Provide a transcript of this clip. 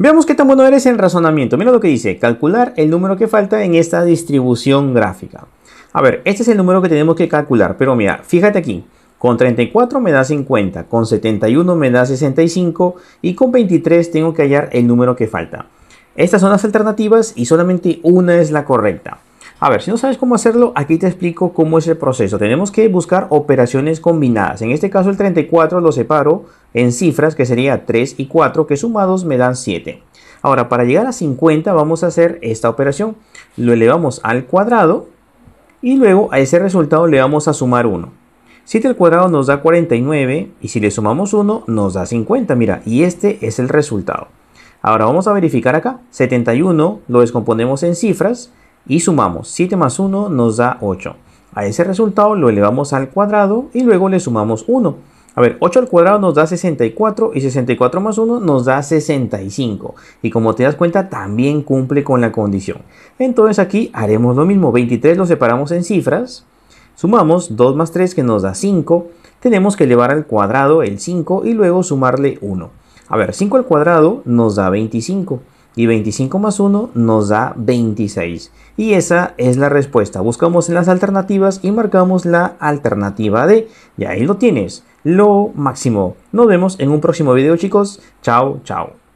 Veamos qué tan bueno eres en razonamiento. Mira lo que dice, calcular el número que falta en esta distribución gráfica. A ver, este es el número que tenemos que calcular, pero mira, fíjate aquí. Con 34 me da 50, con 71 me da 65 y con 23 tengo que hallar el número que falta. Estas son las alternativas y solamente una es la correcta. A ver, si no sabes cómo hacerlo, aquí te explico cómo es el proceso. Tenemos que buscar operaciones combinadas. En este caso el 34 lo separo en cifras, que sería 3 y 4, que sumados me dan 7. Ahora, para llegar a 50 vamos a hacer esta operación. Lo elevamos al cuadrado y luego a ese resultado le vamos a sumar 1. 7 al cuadrado nos da 49 y si le sumamos 1 nos da 50, mira, y este es el resultado. Ahora vamos a verificar acá, 71 lo descomponemos en cifras y sumamos 7 más 1 nos da 8. A ese resultado lo elevamos al cuadrado y luego le sumamos 1. A ver, 8 al cuadrado nos da 64 y 64 más 1 nos da 65. Y como te das cuenta, también cumple con la condición. Entonces aquí haremos lo mismo. 23 lo separamos en cifras. Sumamos 2 más 3 que nos da 5. Tenemos que elevar al cuadrado el 5 y luego sumarle 1. A ver, 5 al cuadrado nos da 25 y 25 más 1 nos da 26. Y esa es la respuesta. Buscamos en las alternativas y marcamos la alternativa D. Y ahí lo tienes, lo máximo. Nos vemos en un próximo video chicos. Chao, chao.